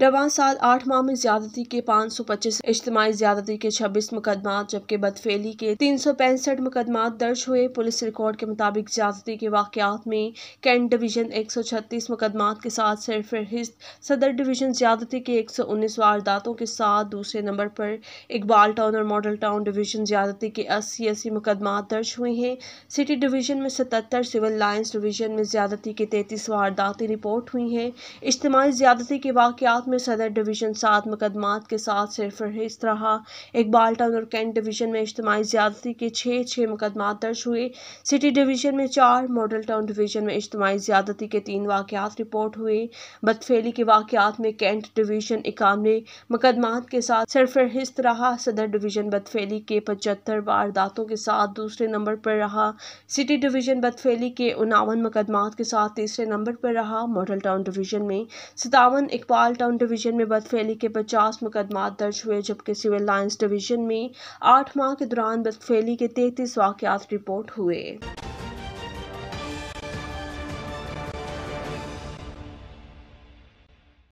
रवान साल आठ माह में ज्यादती के पाँच सौ पच्चीस इज्तमाही ज्यादती के छब्बीस मुकदमा जबकि बदफेली के तीन सौ पैंसठ मुकदमा दर्ज हुए पुलिस रिकॉर्ड के मुताबिक ज्यादती के वाकत में कैंट डिवीजन एक सौ छत्तीस मुकदमा के साथ सरफहरिस्त सदर डिवीजन ज्यादती के एक सौ उन्नीस वारदातों के साथ दूसरे नंबर पर इकबाल टाउन और मॉडल टाउन डिवीजन ज्यादती के अस्सी अस्सी मुकदमा दर्ज हुए हैं सिटी डिवीजन में सतहत्तर सिविल लाइन्स डिवीजन में ज्यादती के तैतीस वारदातें रिपोर्ट हुई हैं इज्तमी ज्यादती के वाकत में सदर डिवीज़न सात मुकदमात के साथ सरफहरिस्त रहा इकबाल टाउन और कैंट डिवीज़न में इज्तमाही ज्यादती के छः छः मुकदमात दर्ज हुए सिटी डिवीज़न में चार मॉडल टाउन डिवीज़न में इज्तमाही ज्यादती के तीन वाकत रिपोर्ट हुए बदफेली के वाकत में कैंट डिवीज़न इक्यानवे मुकदमात के साथ सरफहरिस्त रहा सदर डिवीज़न बदफेली के पचहत्तर वारदातों के साथ दूसरे नंबर पर रहा सिटी डिवीज़न बदफेली के उनावन मुकदमात के साथ तीसरे नंबर पर रहा मॉडल टाउन डिवीज़न में सतावन इकबाल टाउन टाउन डिवीज़न में बदफेली के पचास मुकदमा दर्ज हुए जबकि सिविल लाइन्स डिवीज़न में आठ माह के दौरान बदफेली के 33 वाकत रिपोर्ट हुए